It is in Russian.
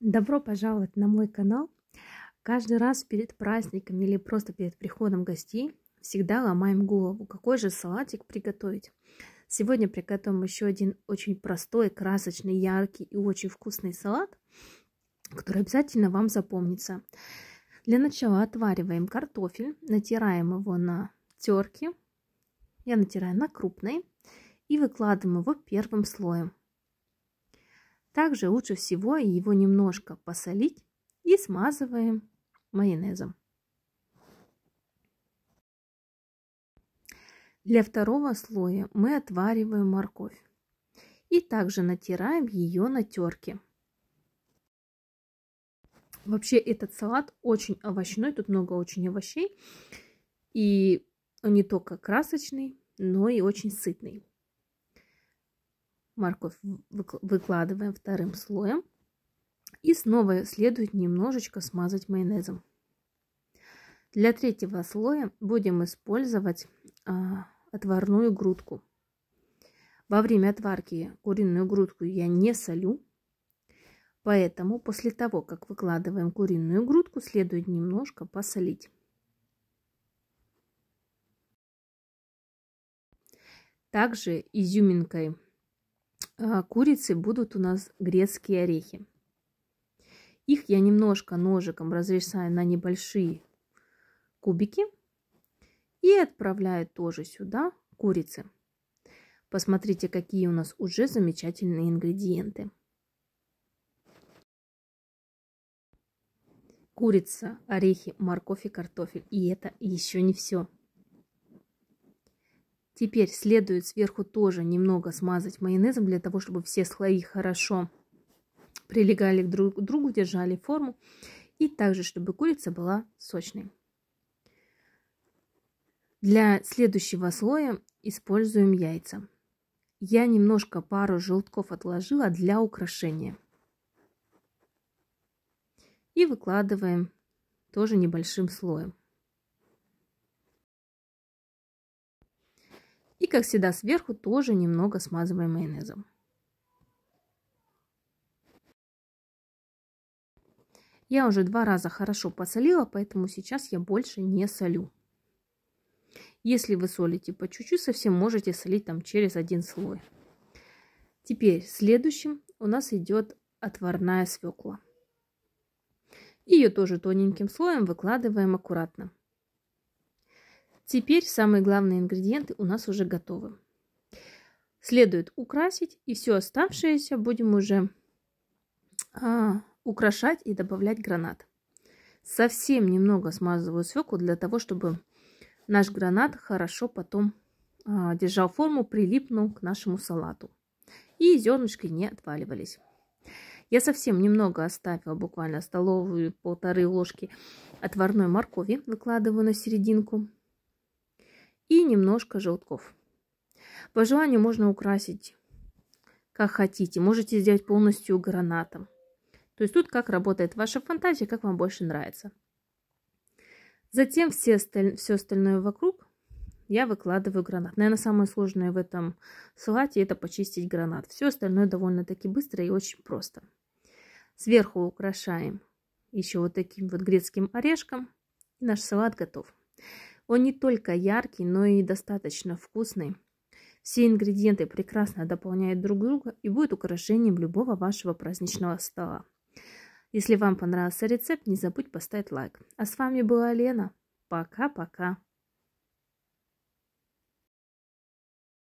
Добро пожаловать на мой канал. Каждый раз перед праздником или просто перед приходом гостей всегда ломаем голову, какой же салатик приготовить. Сегодня приготовим еще один очень простой, красочный, яркий и очень вкусный салат, который обязательно вам запомнится. Для начала отвариваем картофель, натираем его на терке. Я натираю на крупной и выкладываем его первым слоем. Также лучше всего его немножко посолить и смазываем майонезом. Для второго слоя мы отвариваем морковь и также натираем ее на терке. Вообще этот салат очень овощной, тут много очень овощей. И он не только красочный, но и очень сытный морковь выкладываем вторым слоем. И снова следует немножечко смазать майонезом. Для третьего слоя будем использовать а, отварную грудку. Во время отварки куриную грудку я не солю, поэтому после того, как выкладываем куриную грудку, следует немножко посолить. Также изюминкой а, курицы будут у нас грецкие орехи. Их я немножко ножиком разрезаю на небольшие кубики и отправляю тоже сюда курицы. Посмотрите, какие у нас уже замечательные ингредиенты. Курица, орехи, морковь и картофель. И это еще не все. Теперь следует сверху тоже немного смазать майонезом для того, чтобы все слои хорошо прилегали друг к другу, держали форму. И также, чтобы курица была сочной. Для следующего слоя используем яйца. Я немножко пару желтков отложила для украшения. И выкладываем тоже небольшим слоем. И, как всегда, сверху тоже немного смазываем майонезом. Я уже два раза хорошо посолила, поэтому сейчас я больше не солю. Если вы солите по чуть-чуть, совсем можете солить там через один слой. Теперь следующим у нас идет отварная свекла. Ее тоже тоненьким слоем выкладываем аккуратно. Теперь самые главные ингредиенты у нас уже готовы. Следует украсить и все оставшееся будем уже а, украшать и добавлять гранат. Совсем немного смазываю свеклу для того, чтобы наш гранат хорошо потом а, держал форму, прилипнул к нашему салату. И зернышки не отваливались. Я совсем немного оставила, буквально столовую полторы ложки отварной моркови, выкладываю на серединку и немножко желтков. По желанию можно украсить как хотите. Можете сделать полностью гранатом. То есть тут как работает ваша фантазия, как вам больше нравится. Затем все, осталь... все остальное вокруг я выкладываю гранат. Наверное, самое сложное в этом салате это почистить гранат. Все остальное довольно-таки быстро и очень просто. Сверху украшаем еще вот таким вот грецким орешком. И наш салат готов. Он не только яркий, но и достаточно вкусный. Все ингредиенты прекрасно дополняют друг друга и будут украшением любого вашего праздничного стола. Если вам понравился рецепт, не забудь поставить лайк. А с вами была Лена. Пока-пока.